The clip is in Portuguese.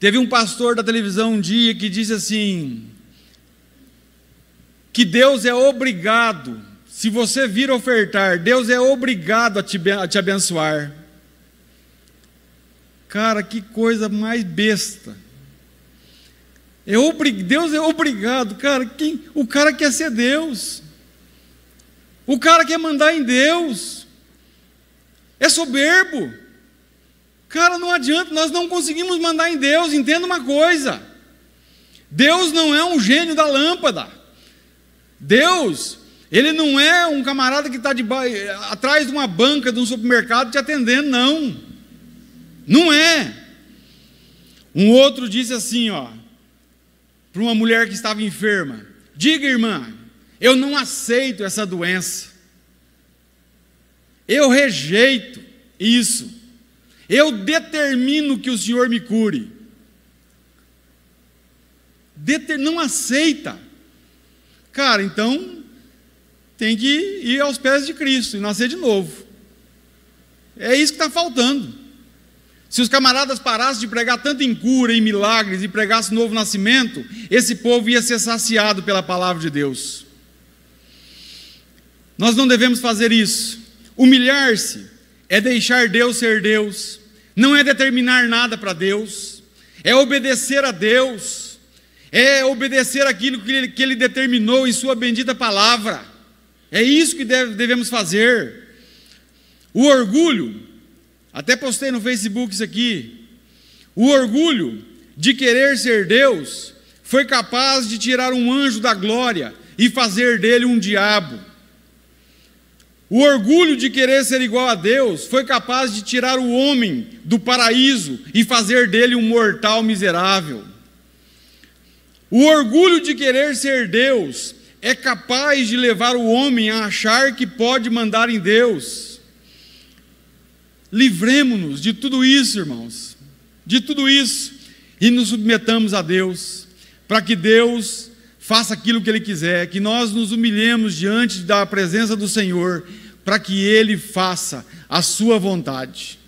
Teve um pastor da televisão um dia que disse assim: que Deus é obrigado, se você vir ofertar, Deus é obrigado a te, a te abençoar. Cara, que coisa mais besta. É Deus é obrigado, cara. Quem... O cara quer ser Deus. O cara quer mandar em Deus. É soberbo. Cara, não adianta, nós não conseguimos mandar em Deus, entenda uma coisa. Deus não é um gênio da lâmpada. Deus, ele não é um camarada que está atrás de uma banca de um supermercado te atendendo, não. Não é. Um outro disse assim, ó, para uma mulher que estava enferma: Diga, irmã, eu não aceito essa doença. Eu rejeito isso. Eu determino que o Senhor me cure. Deter, não aceita. Cara, então tem que ir aos pés de Cristo e nascer de novo. É isso que está faltando. Se os camaradas parassem de pregar tanto em cura, e milagres e pregassem novo nascimento, esse povo ia ser saciado pela palavra de Deus. Nós não devemos fazer isso. Humilhar-se é deixar Deus ser Deus, não é determinar nada para Deus, é obedecer a Deus, é obedecer aquilo que ele, que ele determinou em Sua bendita palavra. É isso que deve, devemos fazer. O orgulho, até postei no Facebook isso aqui, o orgulho de querer ser Deus foi capaz de tirar um anjo da glória e fazer dele um diabo. O orgulho de querer ser igual a Deus foi capaz de tirar o homem do paraíso e fazer dele um mortal miserável. O orgulho de querer ser Deus é capaz de levar o homem a achar que pode mandar em Deus. Livremos-nos de tudo isso, irmãos, de tudo isso, e nos submetamos a Deus, para que Deus faça aquilo que Ele quiser, que nós nos humilhemos diante da presença do Senhor para que ele faça a sua vontade.